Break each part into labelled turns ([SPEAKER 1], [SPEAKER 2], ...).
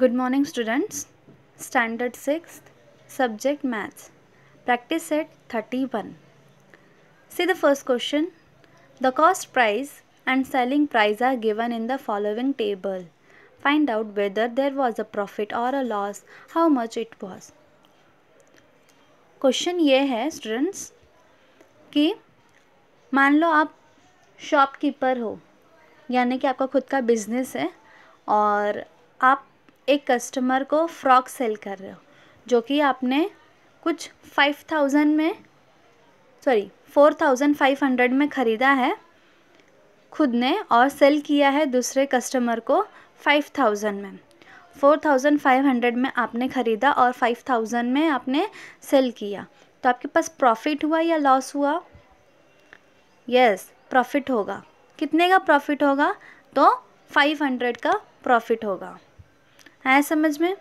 [SPEAKER 1] Good morning students standard six subject maths practice set thirty one see the first question the cost price and selling price are given in the following table find out whether there was a profit or a loss how much it was question ये है students कि मान लो आप shopkeeper हो यानी कि आपका खुद का बिजनेस है और आप एक कस्टमर को फ्रॉक सेल कर रहे हो जो कि आपने कुछ फाइव थाउजेंड में sorry four thousand five hundred में ख़रीदा है खुद ने और सेल किया है दूसरे कस्टमर को फाइव थाउजेंड में फोर थाउजेंड फाइव हंड्रेड में आपने ख़रीदा और फाइव थाउजेंड में आपने सेल किया तो आपके पास प्रॉफिट हुआ या लॉस हुआ यस yes, प्रॉफिट होगा कितने का प्रॉफिट होगा तो फाइव हंड्रेड का प्रॉफिट होगा आया समझ में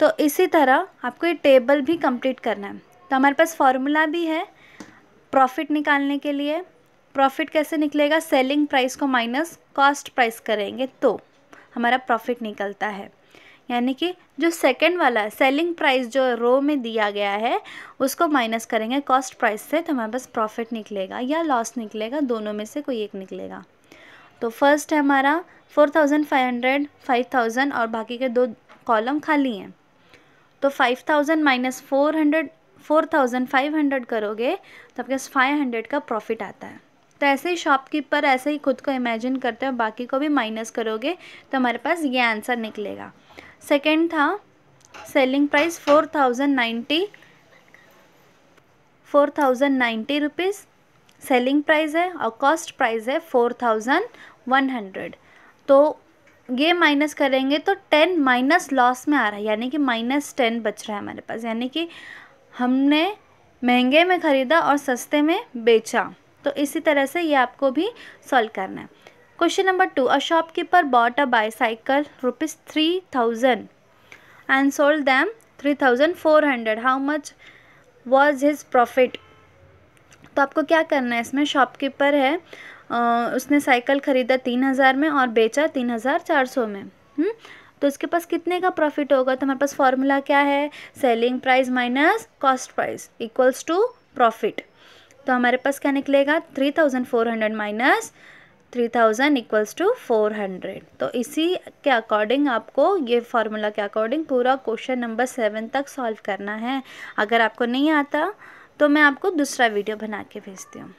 [SPEAKER 1] तो इसी तरह आपको ये टेबल भी कंप्लीट करना है तो हमारे पास फॉर्मूला भी है प्रॉफिट निकालने के लिए प्रॉफिट कैसे निकलेगा सेलिंग प्राइस को माइनस कॉस्ट प्राइस करेंगे तो हमारा प्रॉफिट निकलता है यानी कि जो सेकंड वाला सेलिंग प्राइस जो रो में दिया गया है उसको माइनस करेंगे कॉस्ट प्राइस से तो हमारे पास प्रॉफिट निकलेगा या लॉस निकलेगा दोनों में से कोई एक निकलेगा तो फर्स्ट है हमारा four thousand five hundred five thousand और बाकी के दो कॉलम खाली हैं तो five thousand minus four hundred four thousand five hundred करोगे तो आपके पास फाइव हंड्रेड का प्रॉफिट आता है तो ऐसे ही शॉपकीपर ऐसे ही खुद को इमेजिन करते हो बाकी को भी माइनस करोगे तो हमारे पास ये आंसर निकलेगा सेकेंड था selling price four thousand ninety four thousand ninety rupees selling price है और कॉस्ट प्राइस है फोर थाउजेंड वन हंड्रेड तो ये माइनस करेंगे तो टेन माइनस लॉस में आ रहा है यानी कि माइनस टेन बच रहा है हमारे पास यानी कि हमने महंगे में ख़रीदा और सस्ते में बेचा तो इसी तरह से ये आपको भी सॉल्व करना है question number two a shopkeeper bought a bicycle rupees three thousand and sold them three thousand four hundred how much was his profit तो आपको क्या करना है इसमें शॉपकीपर है उसने साइकिल ख़रीदा तीन हज़ार में और बेचा तीन हज़ार चार सौ में हुँ? हम्म? तो उसके पास कितने का प्रॉफिट होगा तो हमारे पास फॉर्मूला क्या है selling price minus cost price equals to profit तो हमारे पास क्या निकलेगा three thousand four hundred minus three thousand equals to four hundred तो इसी के अकॉर्डिंग आपको ये फार्मूला के अकॉर्डिंग पूरा क्वेश्चन नंबर सेवन तक सॉल्व करना है अगर आपको नहीं आता तो मैं आपको दूसरा वीडियो बना के भेजती हूँ